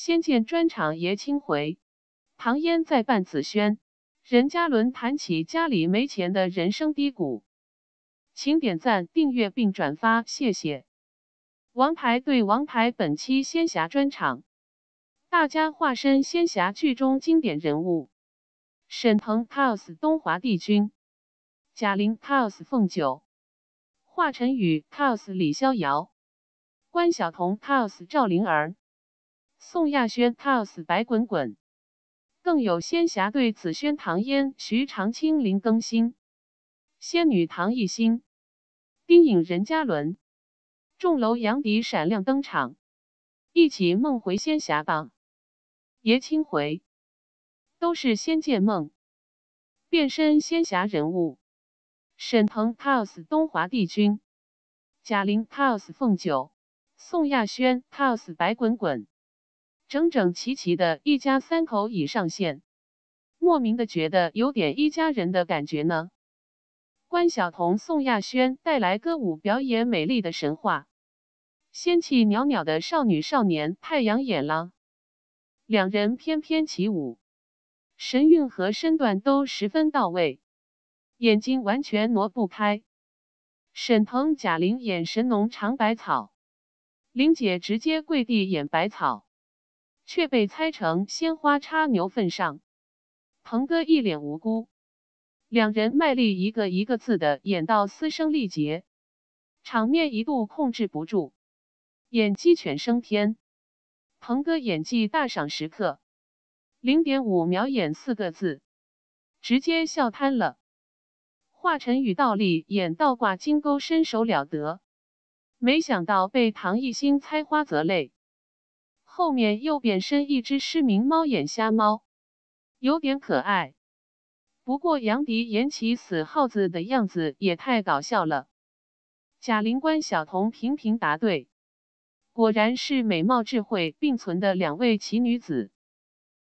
仙剑专场爷青回，唐嫣再扮紫萱，任嘉伦谈起家里没钱的人生低谷，请点赞、订阅并转发，谢谢。王牌对王牌本期仙侠专场，大家化身仙侠剧中经典人物：沈腾 c u s 东华帝君，贾玲 c u s 凤九，华晨宇 c u s 李逍遥，关晓彤 c u s 赵灵儿。宋亚轩 p o s 白滚滚，更有仙侠对紫萱、唐嫣、徐长卿、林更新、仙女唐艺昕、丁影、任嘉伦、众楼杨迪闪亮登场，一起梦回仙侠吧！爷青回，都是仙界梦，变身仙侠人物。沈腾 p o s 东华帝君，贾玲 pose 凤九，宋亚轩 p o s 白滚滚。整整齐齐的一家三口已上线，莫名的觉得有点一家人的感觉呢。关晓彤、宋亚轩带来歌舞表演，《美丽的神话》，仙气袅袅的少女少年太养眼了。两人翩翩起舞，神韵和身段都十分到位，眼睛完全挪不开。沈腾、贾玲演神农尝百草，玲姐直接跪地演百草。却被猜成“鲜花插牛粪上”，鹏哥一脸无辜。两人卖力，一个一个字的演到嘶声力竭，场面一度控制不住，演鸡犬升天。鹏哥演技大赏时刻，零点五秒演四个字，直接笑瘫了。华晨宇倒立演倒挂金钩，身手了得，没想到被唐艺昕猜花则泪。后面又变身一只失明猫眼瞎猫，有点可爱。不过杨迪演起死耗子的样子也太搞笑了。贾玲关晓彤频频答对，果然是美貌智慧并存的两位奇女子。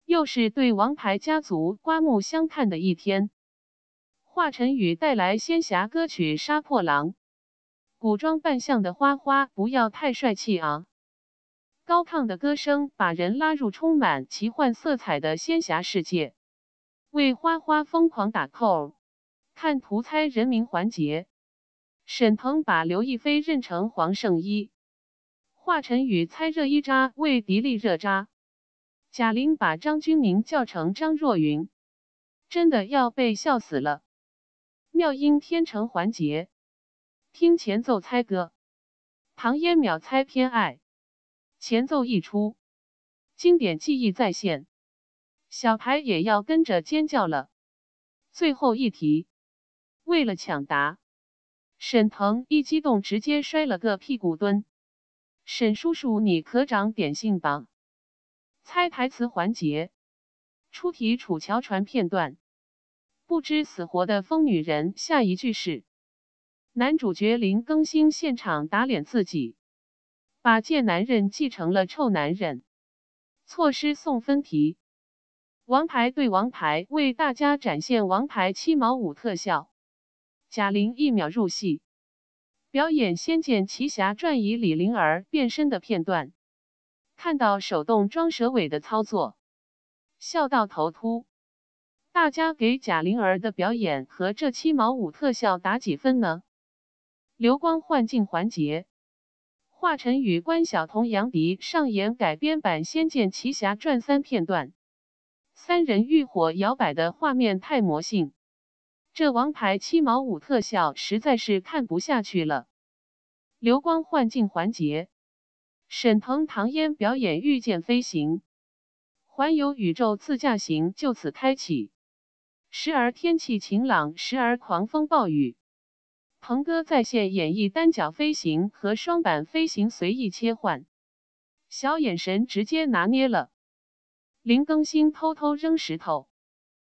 又是对王牌家族刮目相看的一天。华晨宇带来仙侠歌曲《杀破狼》，古装扮相的花花不要太帅气啊！高亢的歌声把人拉入充满奇幻色彩的仙侠世界。为花花疯狂打 call，看图猜人名环节，沈腾把刘亦菲认成黄圣依，华晨宇猜热依扎为迪丽热扎，贾玲把张钧甯叫成张若昀，真的要被笑死了。妙音天成环节，听前奏猜歌，唐嫣秒猜偏爱。前奏一出，经典记忆再现，小排也要跟着尖叫了。最后一题，为了抢答，沈腾一激动直接摔了个屁股蹲。沈叔叔，你可长点心吧！猜台词环节，出题《楚乔传》片段，不知死活的疯女人，下一句是男主角林更新现场打脸自己。把贱男人继成了臭男人，错失送分题。王牌对王牌为大家展现王牌七毛五特效，贾玲一秒入戏，表演《仙剑奇侠传》以李玲儿变身的片段，看到手动装蛇尾的操作，笑到头秃。大家给贾玲儿的表演和这七毛五特效打几分呢？流光幻境环节。华晨宇、关晓彤、杨迪上演改编版《仙剑奇侠传三》片段，三人浴火摇摆的画面太魔性。这王牌七毛五特效实在是看不下去了。流光幻境环节，沈腾、唐嫣表演御剑飞行，环游宇宙自驾行就此开启。时而天气晴朗，时而狂风暴雨。鹏哥在线演绎单脚飞行和双板飞行随意切换，小眼神直接拿捏了。林更新偷偷扔石头，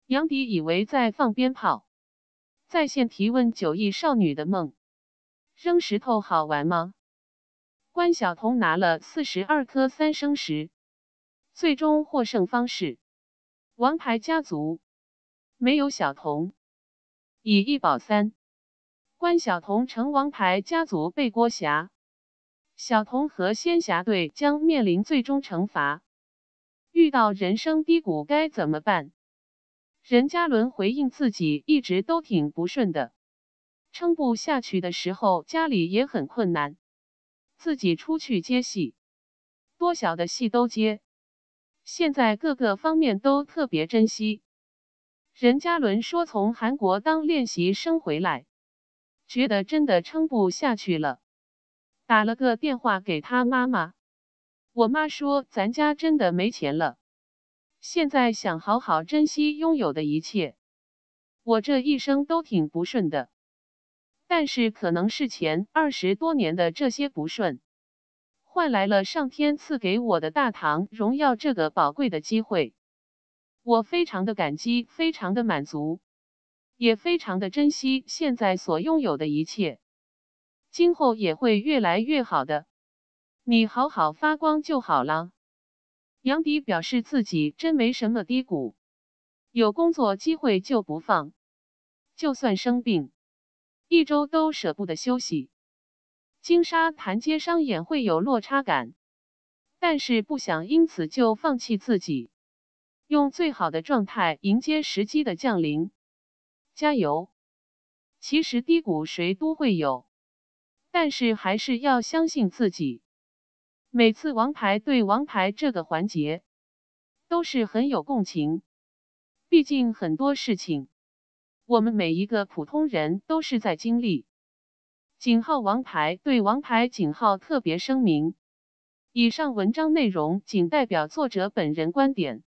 杨迪以为在放鞭炮。在线提问九亿少女的梦，扔石头好玩吗？关晓彤拿了四十二颗三生石，最终获胜方式：王牌家族没有小彤，以一保三。关晓彤成王牌家族背锅侠，晓彤和仙侠队将面临最终惩罚。遇到人生低谷该怎么办？任嘉伦回应自己一直都挺不顺的，撑不下去的时候，家里也很困难，自己出去接戏，多小的戏都接。现在各个方面都特别珍惜。任嘉伦说，从韩国当练习生回来。觉得真的撑不下去了，打了个电话给他妈妈。我妈说：“咱家真的没钱了，现在想好好珍惜拥有的一切。”我这一生都挺不顺的，但是可能是前二十多年的这些不顺，换来了上天赐给我的大唐荣耀这个宝贵的机会，我非常的感激，非常的满足。也非常的珍惜现在所拥有的一切，今后也会越来越好的。你好好发光就好了。杨迪表示自己真没什么低谷，有工作机会就不放，就算生病，一周都舍不得休息。金沙滩接商演会有落差感，但是不想因此就放弃自己，用最好的状态迎接时机的降临。加油！其实低谷谁都会有，但是还是要相信自己。每次“王牌对王牌”这个环节都是很有共情，毕竟很多事情我们每一个普通人都是在经历。井号王牌对王牌井号特别声明：以上文章内容仅代表作者本人观点，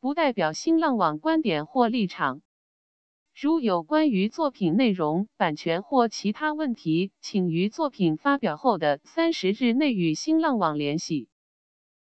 不代表新浪网观点或立场。如有关于作品内容、版权或其他问题，请于作品发表后的三十日内与新浪网联系。